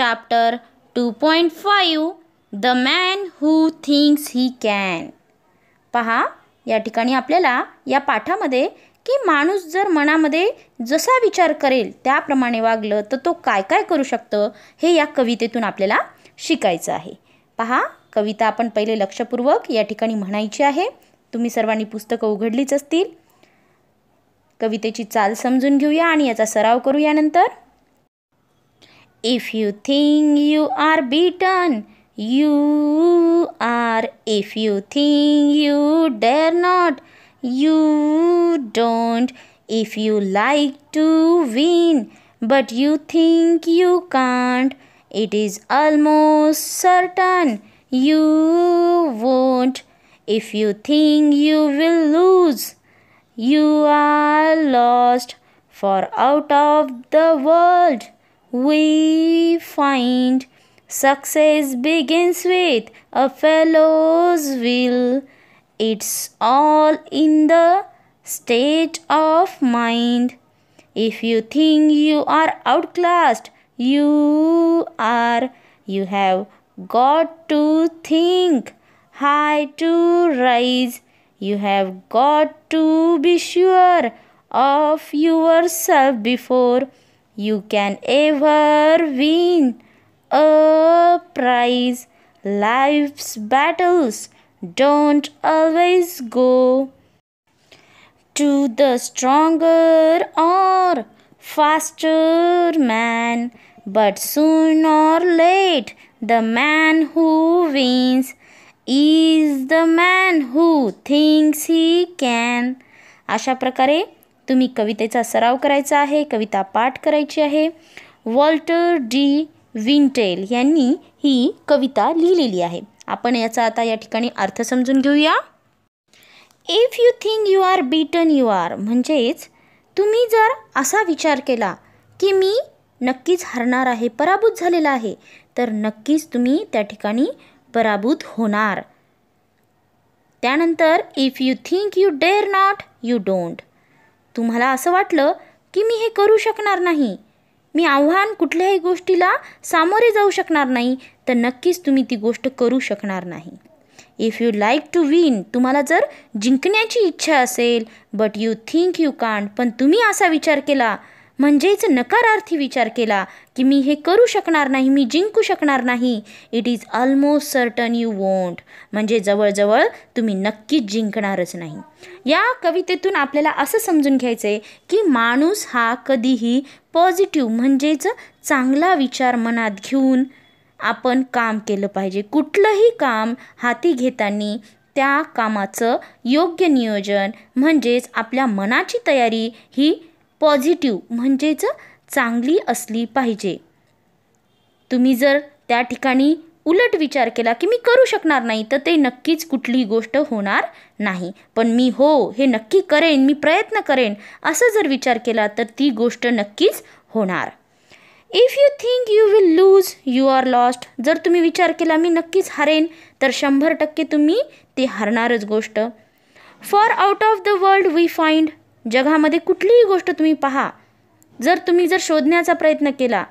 Point 2.5 the man who thinks he can पहा या ठिकाणी आपल्याला या पाठामध्ये की माणूस जर मनामध्ये जसा विचार करेल त्याप्रमाणे वागलं तर तो काय काय करू शकतं हे या कवितेतून आपल्याला शिकायचं आहे पहा कविता आपण पहिले लक्षपूर्वक या ठिकाणी म्हणायची आहे तुम्ही सर्वांनी पुस्तकं उघडलीच असतील कवितेची चाल समजून घेऊया आणि याचा सराव करू यानंतर If you think you are beaten, you are. If you think you dare not, you don't. If you like to win, but you think you can't, it is almost certain you won't. If you think you will lose, you are lost, for out of the world we find success begins with a fellow's will. It's all in the state of mind. If you think you are outclassed, you are. You have got to think high to rise. You have got to be sure of yourself before you can ever win a prize. Life's battles don't always go to the stronger or faster man, but soon or late, the man who wins is the man who thinks he can. अशा प्रकारे तुम्ही कवितेचा सराव करायचा आहे कविता पाठ करायची आहे वॉल्टर डी विंटेल यांनी ही कविता लिहिलेली आहे आपण याचा आता या ठिकाणी अर्थ समजून घेऊया if you think you are beaten you are म्हणजेच तुम्ही जर असा विचार केला की मी नक्कीच हरणार आहे पराभूत झालेला आहे तर नक्कीच तुम्ही त्या ठिकाणी पराभूत होणार त्यानंतर if you think you dare not you don't तुम्हाला असं वाटलं की मी हे करू शकणार नाही मी आव्हान कुठल्याही गोष्टीला सामोरे जाऊ शकणार नाही तर नक्कीच तुम्ही ती गोष्ट करू शकणार नाही if you like to win तुम्हाला जर जिंकण्याची इच्छा असेल but you think you can't पण तुम्ही असा विचार केला म्हणजेच नकारार्थी विचार केला की मी हे करू शकणार नाही मी जिंकू शकणार नाही it is almost certain you won't म्हणजे जवळजवळ तुम्ही नक्कीच जिंकणारच नाही या कवितेतून आपल्याला असं समजून घ्यायचं आहे की माणूस हा कधीही पॉझिटिव्ह म्हणजेच चांगला विचार मनात घेऊन आपण काम केलं पाहिजे कुठलंही काम हाती घेताना त्या कामाचं योग्य नियोजन म्हणजेच आपल्या मनाची तयारी ही पॉझिटिव्ह म्हणजेच चांगली असली पाहिजे तुम्ही जर त्या ठिकाणी उलट विचार केला की मी करू शकणार नाही तर ते नक्कीच कुठली गोष्ट होणार नाही पण मी हो हे नक्की करेन मी प्रयत्न करेन असं जर विचार केला तर ती गोष्ट नक्कीच होणार if you think you will lose you are lost जर तुम्ही विचार केला मी नक्कीच हारेन तर शंभर टक्के तुम्ही ते हरणारच गोष्ट for out of the world we find जगामध्ये कुठलीही गोष्ट तुम्ही पहा जर तुम्ही जर शोधण्याचा प्रयत्न केला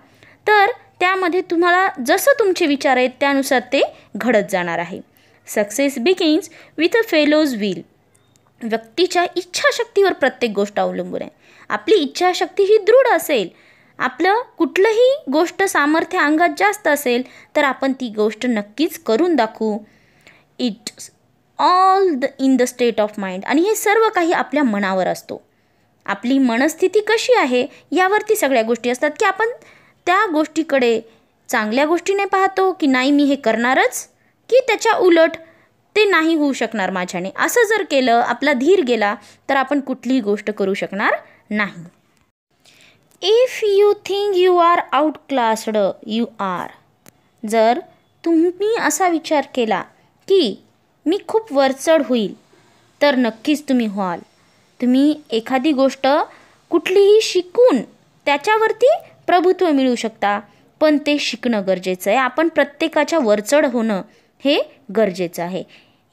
तर त्यामध्ये तुम्हाला जसं तुमचे विचार आहेत त्यानुसार ते घडत जाणार आहे success begins with a fellow's will व्यक्तीच्या इच्छाशक्तीवर प्रत्येक गोष्ट अवलंबून आहे आपली इच्छाशक्ती ही दृढ असेल आपलं कुठलंही गोष्ट सामर्थ्य अंगात जास्त असेल तर आपण ती गोष्ट नक्कीच करून दाखवू it all the in the state of mind आणि हे सर्व काही आपल्या मनावर असतो आपली मनस्थिती कशी आहे यावरती सगळ्या गोष्टी असतात की आपण त्या गोष्टीकडे चांगल्या गोष्टीने पाहतो की नाही मी हे करणारच की त्याच्या उलट ते नाही होऊ शकणार माझ्याने असं जर केलं आपला धीर गेला तर आपण कुठलीही गोष्ट करू शकणार नाही if you think you are outclassed you are जर तुम्ही असा विचार केला की मी खूप वरचढ होईल तर नक्कीच तुम्ही व्हाल तुम्ही एखादी गोष्ट कुठलीही शिकून त्याच्यावरती प्रभुत्व मिळू शकता पण ते शिकणं गरजेचं आहे आपण प्रत्येकाच्या वरचढ होणं हे गरजेचं आहे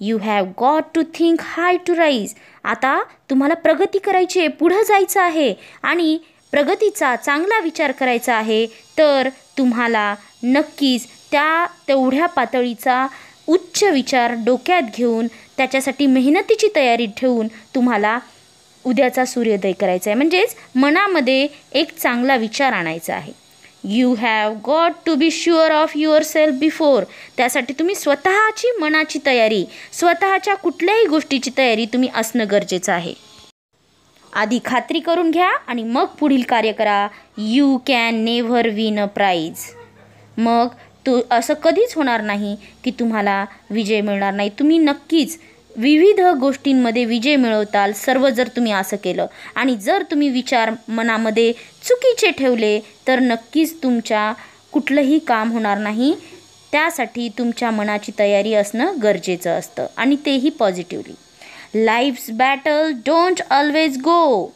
you have got to think high to rise आता तुम्हाला प्रगती करायची आहे पुढं जायचं आहे आणि प्रगतीचा चांगला विचार करायचा आहे तर तुम्हाला नक्कीच त्या तेवढ्या पातळीचा उच्च विचार डोक्यात घेऊन त्याच्यासाठी मेहनतीची तयारी ठेवून तुम्हाला उद्याचा सूर्योदय करायचा आहे म्हणजेच मनामध्ये एक चांगला विचार आणायचा आहे you have got to be sure of yourself before त्यासाठी तुम्ही स्वतःची मनाची तयारी स्वतःच्या कुठल्याही गोष्टीची तयारी तुम्ही असणं गरजेचं आहे आधी खात्री करून घ्या आणि मग पुढील कार्य करा you can never win a prize मग तू असं कधीच होणार नाही की तुम्हाला विजय मिळणार नाही तुम्ही नक्कीच विविध गोष्टींमध्ये विजय मिळवताल सर्व जर तुम्ही असं केलं आणि जर तुम्ही विचार मनामध्ये चुकीचे ठेवले तर नक्कीच तुमच्या कुठलंही काम होणार नाही त्यासाठी तुमच्या मनाची तयारी असणं गरजेचं असतं आणि तेही positively life's battle don't always go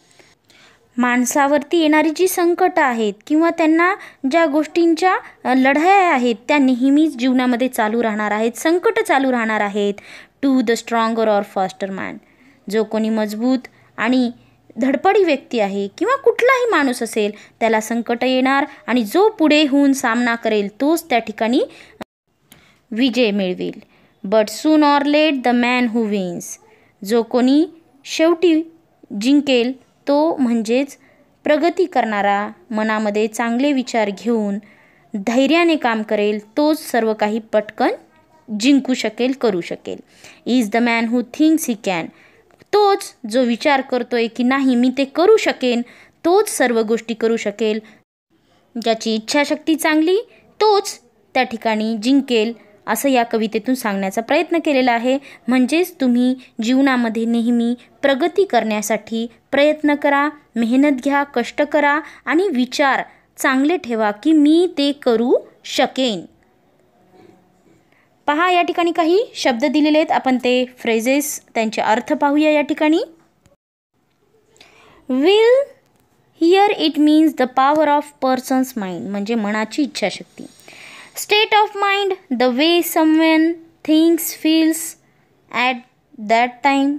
माणसावरती येणारी जी संकटं आहेत किंवा त्यांना ज्या गोष्टींच्या लढाया आहेत त्या नेहमीच जीवनामध्ये चालू राहणार आहेत संकटं चालू राहणार आहेत to the stronger or faster man जो कोणी मजबूत आणि धडपडी व्यक्ती आहे किंवा कुठलाही माणूस असेल त्याला संकट येणार आणि जो पुढे होऊन सामना करेल तोच त्या ठिकाणी विजय मिळवेल but soon or late the man who wins जो कोणी शेवटी जिंकेल तो म्हणजेच प्रगती करणारा मनामध्ये चांगले विचार घेऊन धैर्याने काम करेल तोच सर्व काही पटकन जिंकू शकेल करू शकेल is the man who thinks he can तोच जो विचार करतोय की नाही मी ते करू शकेन तोच सर्व गोष्टी करू शकेल ज्याची इच्छाशक्ती चांगली तोच त्या ठिकाणी जिंकेल असं या कवितेतून सांगण्याचा प्रयत्न केलेला आहे म्हणजेच तुम्ही जीवनामध्ये नेहमी प्रगती करण्यासाठी प्रयत्न करा मेहनत घ्या कष्ट करा आणि विचार चांगले ठेवा की मी ते करू शकेन पहा या ठिकाणी काही शब्द दिलेले आहेत आपण ते फ्रेजेस त्यांचे अर्थ पाहूया या ठिकाणी will here it means the power of person's mind म्हणजे मनाची इच्छाशक्ती state of mind the way someone thinks feels at that time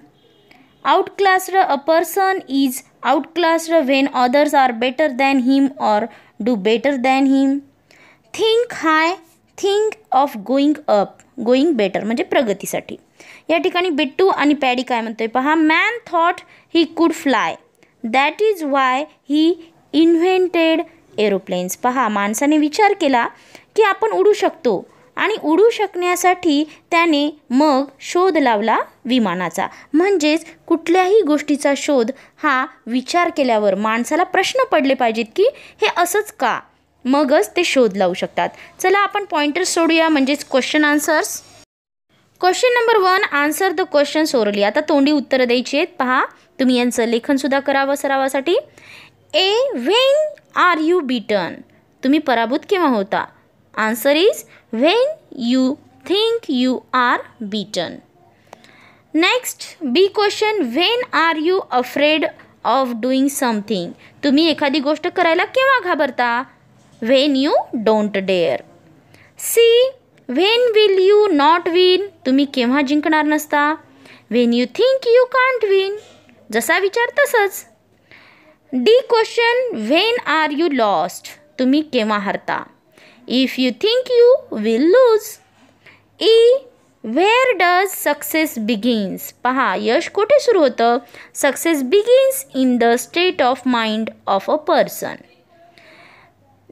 outclassed a person is outclassed when others are better than him or do better than him think high think of going up going better म्हणजे प्रगतीसाठी या ठिकाणी बिट्टू आणि paddy काय म्हणतोय पहा man thought he could fly that is why he invented aeroplanes पहा माणसाने विचार केला की आपण उडू शकतो आणि उडू शकण्यासाठी त्याने मग शोध लावला विमानाचा म्हणजेच कुठल्याही गोष्टीचा शोध हा विचार केल्यावर माणसाला प्रश्न पडले पाहिजेत की हे असंच का मगच ते शोध लावू शकतात चला आपण पॉइंटर्स सोडूया म्हणजेच question answers question number one answer the question orally आता तोंडी उत्तरं द्यायची आहेत पहा तुम्ही यांचं लेखनसुद्धा करावं सरावासाठी A when are you beaten तुम्ही पराभूत केव्हा होता answer is when you think you are beaten next B question when are you afraid of doing something तुम्ही एखादी गोष्ट करायला केव्हा घाबरता when you don't dare C when will you not win तुम्ही केव्हा जिंकणार नसता when you think you can't win जसा विचार तसंच D question when are you lost तुम्ही केव्हा हरता if you think you will lose E where does success begins पहा यश कुठे सुरू होतं success begins in the state of mind of a person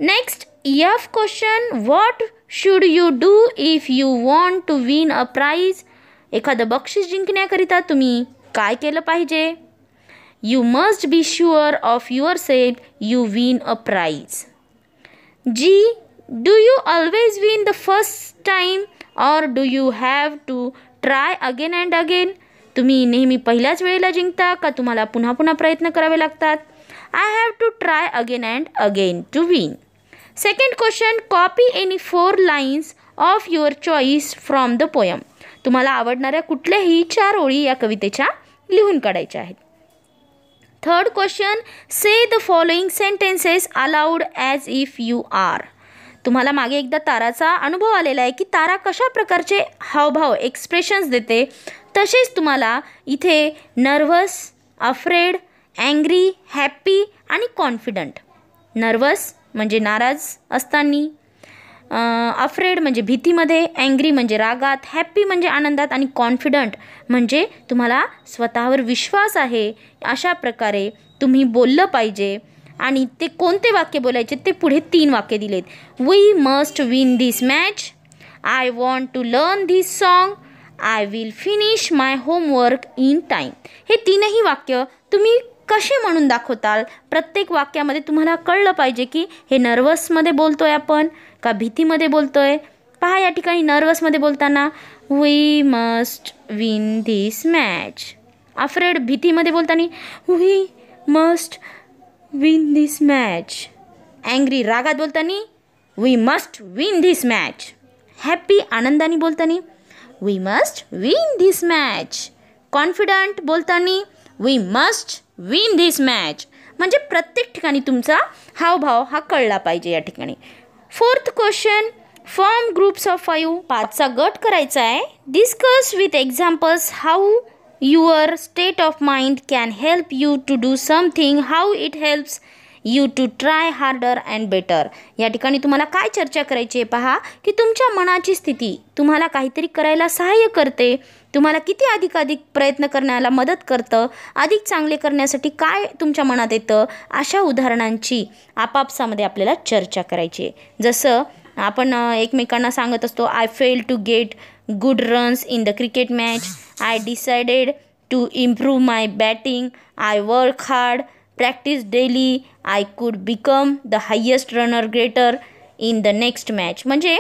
next F question what should you do if you want to win a prize? एखादं बक्षीस जिंकण्याकरिता तुम्ही काय केलं पाहिजे you must be sure of yourself you win a prize G do you always win the first time or do you have to try again and again तुम्ही नेहमी पहिल्याच वेळेला जिंकता का तुम्हाला पुन्हा पुन्हा प्रयत्न करावे लागतात I have to try again and again to win second question copy any four lines of your choice from the poem तुम्हाला आवडणाऱ्या कुठल्याही चार ओळी या कवितेच्या लिहून काढायच्या आहेत third question say the following sentences aloud as if you are तुम्हाला मागे एकदा ताराचा अनुभव आलेला आहे की तारा कशा प्रकारचे हावभाव एक्सप्रेशन्स देते तसेच तुम्हाला इथे नर्वस अफ्रेड अँग्री हॅप्पी आणि कॉन्फिडंट नर्वस म्हणजे नाराज असताना अफ्रेड म्हणजे भीतीमध्ये अँग्री म्हणजे रागात हॅप्पी म्हणजे आनंदात आणि कॉन्फिडंट म्हणजे तुम्हाला स्वतःवर विश्वास आहे अशा प्रकारे तुम्ही बोललं पाहिजे आणि ते कोणते वाक्य बोलायचे ते पुढे तीन वाक्य दिलेत we must win this match I want to learn this song I will finish my homework in time हे तीनही वाक्य तुम्ही कसे म्हणून दाखवताल प्रत्येक वाक्यामध्ये तुम्हाला कळलं पाहिजे की हे नर्वसमध्ये बोलतो आहे आपण का भीतीमध्ये बोलतो आहे पहा या ठिकाणी नर्वसमध्ये बोलताना we must win this match afraid भीतीमध्ये बोलताना we must win this match angry रागात बोलताना we must win this match happy आनंदाने बोलताना we must win this match confident बोलताना we must win this match म्हणजे प्रत्येक ठिकाणी तुमचा हावभाव हा कळला पाहिजे या ठिकाणी fourth question form groups of five पाचचा गट करायचा आहे discuss with examples how your state of mind can help you to do something how it helps you to try harder and better या ठिकाणी तुम्हाला काय चर्चा करायची आहे पहा की तुमच्या मनाची स्थिती तुम्हाला काहीतरी करायला सहाय्य करते तुम्हाला किती अधिकाधिक प्रयत्न करण्याला मदत करतं अधिक चांगले करण्यासाठी काय तुमच्या मनात येतं अशा उदाहरणांची आपापसामध्ये आपल्याला चर्चा करायची आहे जसं आपण एकमेकांना सांगत असतो I fail to get good runs in the cricket match I decided to improve my batting I work hard practice daily I could become the highest runner greater in the next match म्हणजे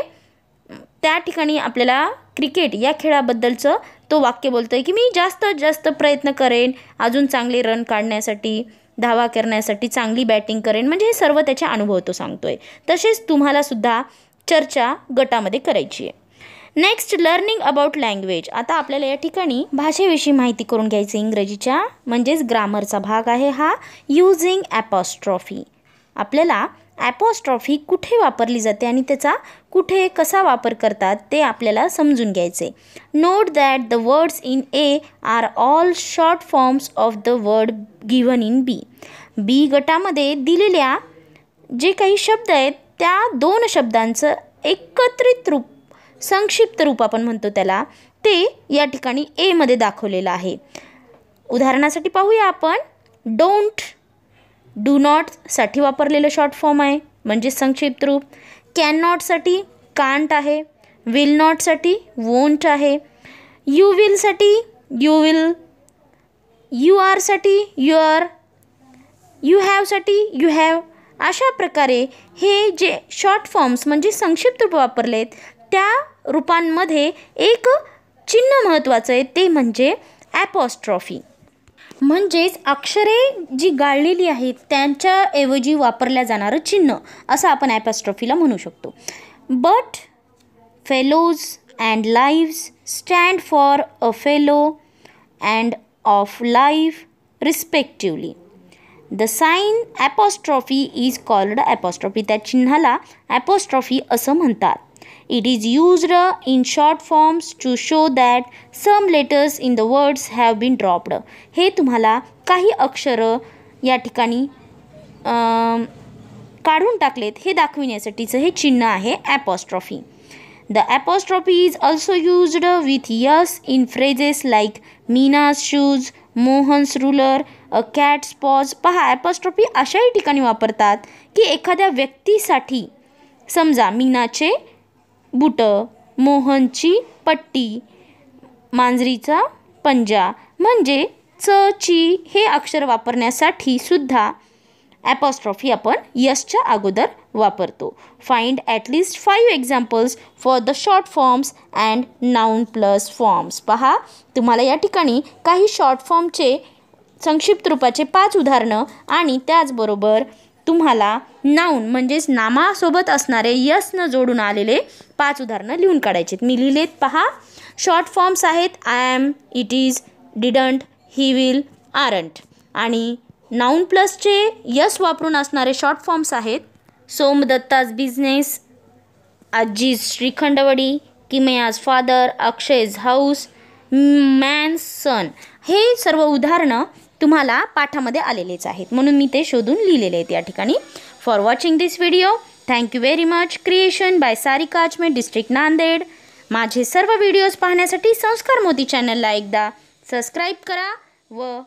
त्या ठिकाणी आपल्याला cricket या खेळाबद्दलचं तो वाक्य बोलतो आहे की मी जास्त जास्त प्रयत्न करेन अजून चांगले रन काढण्यासाठी धावा करण्यासाठी चांगली बॅटिंग करेन म्हणजे हे सर्व त्याच्या अनुभव तो सांगतो आहे तसेच तुम्हालासुद्धा चर्चा गटामध्ये करायची आहे नेक्स्ट लर्निंग अबाउट लँग्वेज आता आपल्याला या ठिकाणी भाषेविषयी माहिती करून घ्यायची इंग्रजीच्या म्हणजेच ग्रामरचा भाग आहे हा यूजिंग ॲपॉस्ट्रॉफी आपल्याला ॲपॉस्ट्रॉफी कुठे वापरली जाते आणि त्याचा कुठे कसा वापर करतात ते आपल्याला समजून घ्यायचे note that the words in A are all short forms of the word given in B B गटामध्ये दिलेल्या जे काही शब्द आहेत त्या दोन शब्दांचं एकत्रित रूप संक्षिप्त रूप आपण म्हणतो त्याला ते या ठिकाणी एमध्ये दाखवलेलं आहे उदाहरणासाठी पाहूया आपण डोंट डू नॉटसाठी वापरलेलं शॉर्ट फॉर्म आहे म्हणजे संक्षिप्त रूप कॅन नॉटसाठी कांट आहे विल नॉटसाठी वोंट आहे यू विलसाठी यू विल यू आरसाठी यू आर यू हॅवसाठी यू हॅव अशा प्रकारे हे जे शॉर्ट फॉर्म्स म्हणजे संक्षिप्त रूप वापरलेत त्या रूपांमध्ये एक चिन्ह महत्त्वाचं आहे ते म्हणजे ॲपॉस्ट्रॉफी म्हणजेच अक्षरे जी गाळलेली आहेत त्यांच्याऐवजी वापरल्या जाणारं चिन्ह असं आपण ॲपॉस्ट्रॉफीला म्हणू शकतो but fellow's and life's stand for a fellow and of life respectively the sign apostrophe is called apostrophe त्या चिन्हाला ॲपॉस्ट्रॉफी असं म्हणतात it is used in short forms to show that some letters in the words have been dropped. हे तुम्हाला काही अक्षरं या ठिकाणी काढून टाकलेत हे दाखविण्यासाठीचं हे चिन्ह आहे apostrophe the apostrophe is also used with s in phrases like Meena's shoes Mohan's ruler a cat s paws पहा ॲपॉस्ट्रॉफी अशाही ठिकाणी वापरतात की एखाद्या व्यक्तीसाठी समजा मीनाचे बुटं मोहनची पट्टी मांजरीचा पंजा म्हणजे च ची हे अक्षर वापरण्यासाठी सुद्धा ॲपॉस्ट्रॉफी आपण यसच्या अगोदर वापरतो find at least five examples for the short forms and noun plus forms पहा तुम्हाला या ठिकाणी काही शॉर्ट फॉर्मचे संक्षिप्त रूपाचे पाच उदाहरणं आणि त्याचबरोबर तुम्हाला नाऊन म्हणजेच नामासोबत असणारे न जोडून आलेले पाच उदाहरणं लिहून काढायचे मी लिहिलेत पहा शॉर्ट फॉर्म्स आहेत I am it is didn't he will aren't आणि नाऊन प्लसचे यस वापरून असणारे शॉर्ट फॉर्म्स आहेत सोमदत्ताज बिझनेस आजीज श्रीखंडवडी Kimaya's father Akshay's house man son हे सर्व उदाहरणं तुम्हाला पाठामध्ये आलेलेच आहेत म्हणून मी ते शोधून लिहिलेले आहेत या ठिकाणी for watching this video thank you very much creation by सारी मे डिस्ट्रिक्ट नांदेड माझे सर्व व्हिडिओज पाहण्यासाठी संस्कार मोदी चॅनलला एकदा सबस्क्राईब करा व